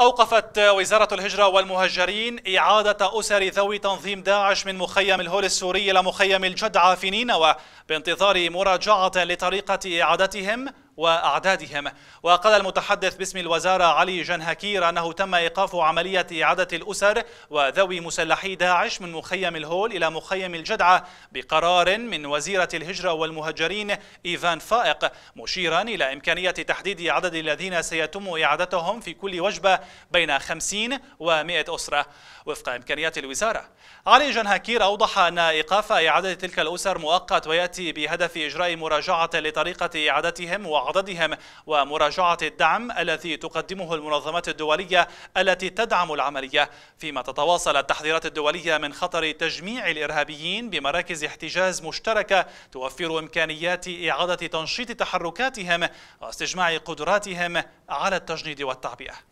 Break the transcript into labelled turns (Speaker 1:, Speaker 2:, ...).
Speaker 1: أوقفت وزارة الهجرة والمهجرين إعادة أسر ذوي تنظيم داعش من مخيم الهول السوري إلى مخيم الجدعة في نينوى بانتظار مراجعة لطريقة إعادتهم وأعدادهم وقال المتحدث باسم الوزارة علي جنهكير أنه تم إيقاف عملية إعادة الأسر وذوي مسلحي داعش من مخيم الهول إلى مخيم الجدعة بقرار من وزيرة الهجرة والمهجرين إيفان فائق مشيرا إلى إمكانية تحديد عدد الذين سيتم إعادتهم في كل وجبة بين 50 و 100 أسرة وفق إمكانيات الوزارة علي جنهكير أوضح أن إيقاف إعادة تلك الأسر مؤقت ويأتي بهدف إجراء مراجعة لطريقة إعادتهم وعرض عددهم ومراجعة الدعم الذي تقدمه المنظمات الدولية التي تدعم العملية فيما تتواصل التحذيرات الدولية من خطر تجميع الإرهابيين بمراكز احتجاز مشتركة توفر إمكانيات إعادة تنشيط تحركاتهم واستجماع قدراتهم على التجنيد والتعبئة